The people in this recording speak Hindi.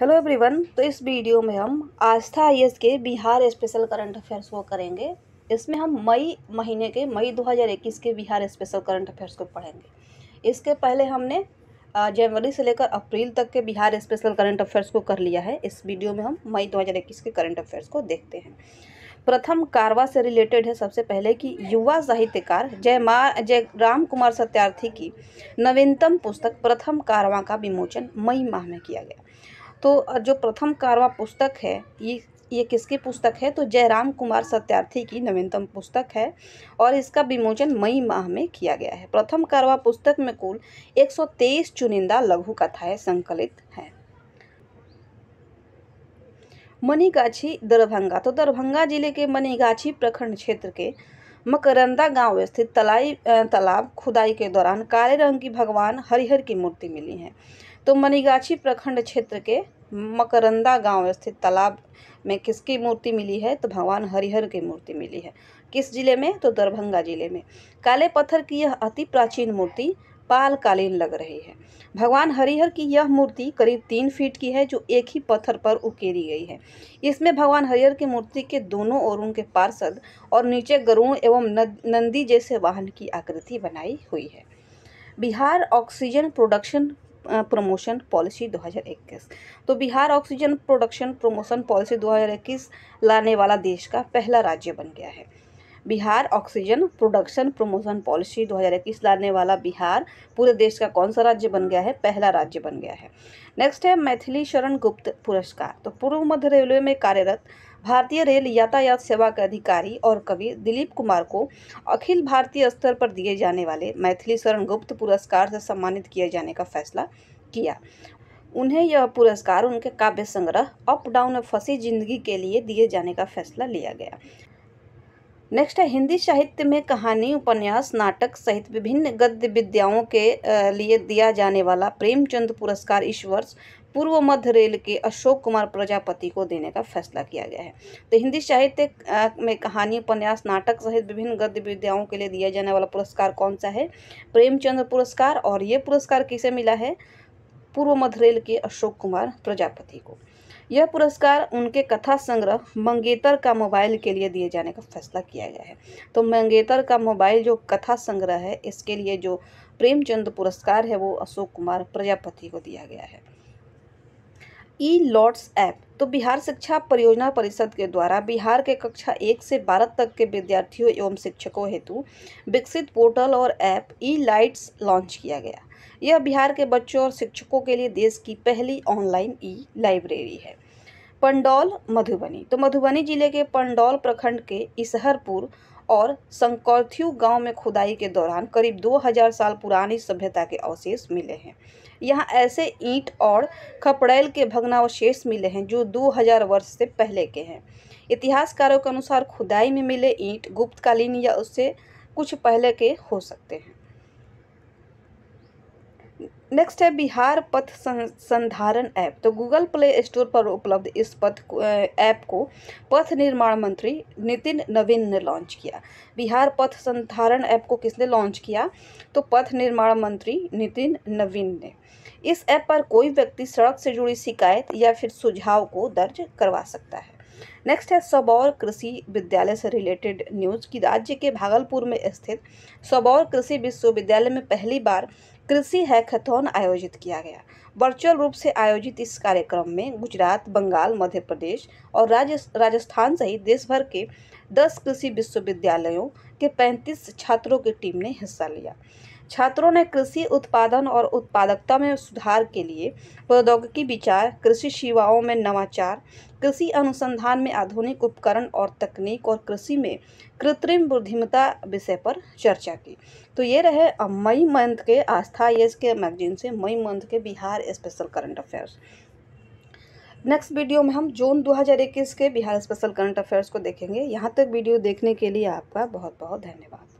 हेलो एवरीवन तो इस वीडियो में हम आस्था आई के बिहार स्पेशल करंट अफेयर्स को करेंगे इसमें हम मई महीने के मई 2021 के बिहार स्पेशल करंट अफेयर्स को पढ़ेंगे इसके पहले हमने जनवरी से लेकर अप्रैल तक के बिहार स्पेशल करंट अफेयर्स को कर लिया है इस वीडियो में हम मई 2021 के करंट अफेयर्स को देखते हैं प्रथम कारवा से रिलेटेड है सबसे पहले कि युवा साहित्यकार जय जय राम कुमार सत्यार्थी की नवीनतम पुस्तक प्रथम कारवा का विमोचन मई माह में किया गया तो जो प्रथम कारवा पुस्तक है ये ये किसकी पुस्तक है तो जयराम कुमार सत्यार्थी की नवीनतम पुस्तक है और इसका विमोचन मई माह में किया गया है प्रथम कारवा पुस्तक में कुल 123 चुनिंदा लघु कथाएं संकलित हैं मनीगाछी दरभंगा तो दरभंगा जिले के मनीगाछी प्रखंड क्षेत्र के मकरंदा गांव स्थित तलाई तालाब खुदाई के दौरान काले रंग की भगवान हरिहर की मूर्ति मिली है तो मनीगाछी प्रखंड क्षेत्र के मकरंदा गांव स्थित तालाब में किसकी मूर्ति मिली है तो भगवान हरिहर की मूर्ति मिली है किस जिले में तो दरभंगा जिले में काले पत्थर की यह अति प्राचीन मूर्ति पालकालीन लग रही है भगवान हरिहर की यह मूर्ति करीब तीन फीट की है जो एक ही पत्थर पर उकेरी गई है इसमें भगवान हरिहर की मूर्ति के दोनों ओर उनके पार्षद और नीचे गरुण एवं नंदी जैसे वाहन की आकृति बनाई हुई है Bihar oxygen production promotion policy 2021 तो Bihar oxygen production promotion policy 2021 लाने वाला देश का पहला राज्य बन गया है Bihar oxygen production promotion policy 2021 लाने वाला बिहार पूरे देश का कौन सा राज्य बन गया है पहला राज्य बन गया है नेक्स्ट है मैथिली शरण गुप्त पुरस्कार तो पूर्व मध्य रेलवे में कार्यरत भारतीय रेल यातायात सेवा के अधिकारी और कवि दिलीप कुमार को अखिल भारतीय स्तर पर दिए जाने वाले मैथिली शरण गुप्त पुरस्कार से सम्मानित किए जाने का फैसला किया उन्हें यह पुरस्कार उनके काव्य संग्रह अप डाउन में फंसी जिंदगी के लिए दिए जाने का फैसला लिया गया नेक्स्ट है हिंदी साहित्य में कहानी उपन्यास नाटक सहित विभिन्न गद्य विद्याओं के लिए दिया जाने वाला प्रेमचंद पुरस्कार इस वर्ष पूर्व मध्य रेल के अशोक कुमार प्रजापति को देने का फैसला किया गया है तो हिंदी साहित्य में कहानी उपन्यास नाटक सहित विभिन्न गद्य विद्याओं के लिए दिया जाने वाला पुरस्कार कौन सा है प्रेमचंद पुरस्कार और ये पुरस्कार किसे मिला है पूर्व मध्य रेल के अशोक कुमार प्रजापति को यह पुरस्कार उनके कथा संग्रह मंगेतर का मोबाइल के लिए दिए जाने का फैसला किया गया है तो मंगेतर का मोबाइल जो कथा संग्रह है इसके लिए जो प्रेमचंद पुरस्कार है वो अशोक कुमार प्रजापति को दिया गया है ई लॉट्स ऐप तो बिहार शिक्षा परियोजना परिषद के द्वारा बिहार के कक्षा एक से बारह तक के विद्यार्थियों एवं शिक्षकों हेतु विकसित पोर्टल और ऐप ई लाइट्स लॉन्च किया गया यह बिहार के बच्चों और शिक्षकों के लिए देश की पहली ऑनलाइन ई लाइब्रेरी है पंडौल मधुबनी तो मधुबनी जिले के पंडौल प्रखंड के इसहरपुर और संकौथ्यू गांव में खुदाई के दौरान करीब 2000 साल पुरानी सभ्यता के अवशेष मिले हैं यहाँ ऐसे ईंट और खपड़ैल के भग्नावशेष मिले हैं जो 2000 वर्ष से पहले के हैं इतिहासकारों के अनुसार खुदाई में मिले ईंट गुप्तकालीन या उससे कुछ पहले के हो सकते हैं नेक्स्ट है बिहार पथ संधारण ऐप तो गूगल प्ले स्टोर पर उपलब्ध इस पथ ऐप को पथ निर्माण मंत्री नितिन नवीन ने लॉन्च किया बिहार पथ संधारण ऐप को किसने लॉन्च किया तो पथ निर्माण मंत्री नितिन नवीन ने इस ऐप पर कोई व्यक्ति सड़क से जुड़ी शिकायत या फिर सुझाव को दर्ज करवा सकता है नेक्स्ट है सबौर कृषि विद्यालय से रिलेटेड न्यूज़ कि राज्य के भागलपुर में स्थित सबौर कृषि विश्वविद्यालय में पहली बार कृषि हैकथॉन आयोजित किया गया वर्चुअल रूप से आयोजित इस कार्यक्रम में गुजरात बंगाल मध्य प्रदेश और राज, राजस्थान सहित देश भर के 10 कृषि विश्वविद्यालयों के 35 छात्रों की टीम ने हिस्सा लिया छात्रों ने कृषि उत्पादन और उत्पादकता में सुधार के लिए प्रौद्योगिकी विचार कृषि सेवाओं में नवाचार कृषि अनुसंधान में आधुनिक उपकरण और तकनीक और कृषि में कृत्रिम बुद्धिमता विषय पर चर्चा की तो ये रहे मई मंथ के आस्था यस के मैगजीन से मई मंथ के Bihar special current affairs next video में हम जून 2021 के बिहार स्पेशल करंट अफेयर्स को देखेंगे यहाँ तक वीडियो देखने के लिए आपका बहुत बहुत धन्यवाद